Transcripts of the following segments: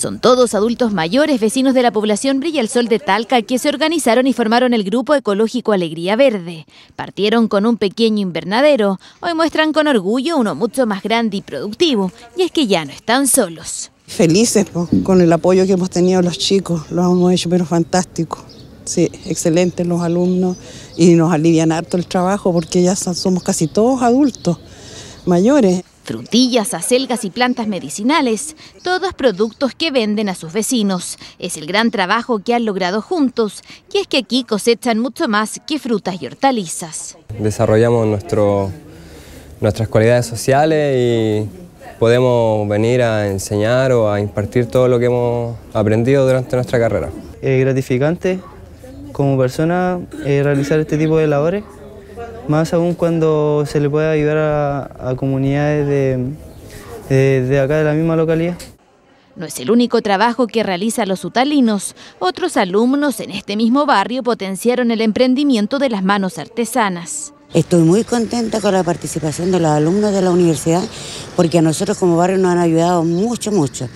Son todos adultos mayores, vecinos de la población Brilla el Sol de Talca, que se organizaron y formaron el grupo ecológico Alegría Verde. Partieron con un pequeño invernadero, hoy muestran con orgullo uno mucho más grande y productivo, y es que ya no están solos. Felices con el apoyo que hemos tenido los chicos, lo hemos hecho pero fantástico. Sí, excelentes los alumnos y nos alivian harto el trabajo porque ya somos casi todos adultos mayores. Frutillas, acelgas y plantas medicinales, todos productos que venden a sus vecinos. Es el gran trabajo que han logrado juntos y es que aquí cosechan mucho más que frutas y hortalizas. Desarrollamos nuestras cualidades sociales y podemos venir a enseñar o a impartir todo lo que hemos aprendido durante nuestra carrera. Es gratificante como persona eh, realizar este tipo de labores más aún cuando se le puede ayudar a, comunidades de, de acá de la misma localidad. No es el único trabajo que realizan los utalinos. Otros alumnos en este mismo barrio potenciaron el emprendimiento de las manos artesanas. Estoy muy contenta con la participación de los alumnos de la universidad porque a nosotros como barrio nos han ayudado mucho, mucho.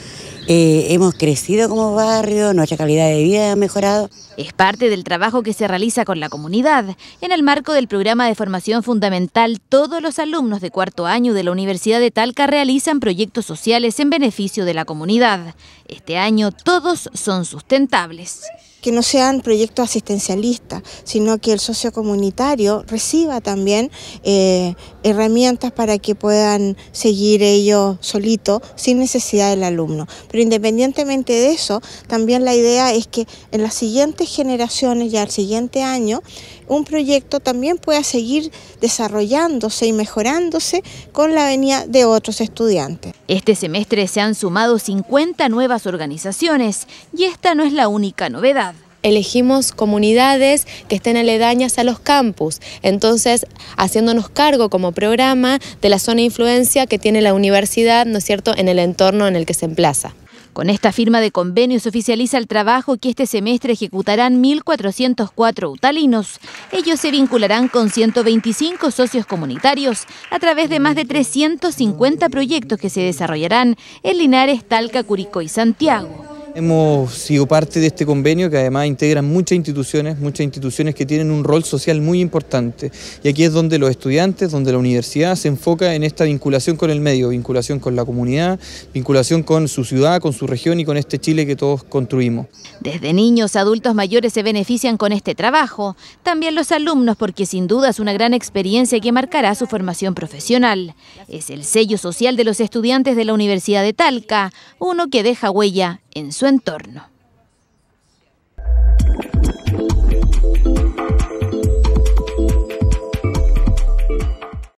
Eh, hemos crecido como barrio, nuestra calidad de vida ha mejorado. Es parte del trabajo que se realiza con la comunidad en el marco del programa de formación fundamental. Todos los alumnos de cuarto año de la Universidad de Talca realizan proyectos sociales en beneficio de la comunidad. Este año todos son sustentables que no sean proyectos asistencialistas, sino que el socio comunitario reciba también eh, herramientas para que puedan seguir ellos solitos sin necesidad del alumno. Pero independientemente de eso, también la idea es que en las siguientes generaciones y al siguiente año, un proyecto también pueda seguir desarrollándose y mejorándose con la venida de otros estudiantes. Este semestre se han sumado 50 nuevas organizaciones y esta no es la única novedad elegimos comunidades que estén aledañas a los campus, entonces haciéndonos cargo como programa de la zona de influencia que tiene la universidad, ¿no es cierto?, en el entorno en el que se emplaza. Con esta firma de convenios oficializa el trabajo que este semestre ejecutarán 1.404 utalinos. Ellos se vincularán con 125 socios comunitarios a través de más de 350 proyectos que se desarrollarán en Linares, Talca, Curicó y Santiago. Hemos sido parte de este convenio que además integran muchas instituciones, muchas instituciones que tienen un rol social muy importante. Y aquí es donde los estudiantes, donde la universidad se enfoca en esta vinculación con el medio, vinculación con la comunidad, vinculación con su ciudad, con su región y con este Chile que todos construimos. Desde niños, adultos mayores se benefician con este trabajo. También los alumnos, porque sin duda es una gran experiencia que marcará su formación profesional. Es el sello social de los estudiantes de la Universidad de Talca, uno que deja huella en su entorno.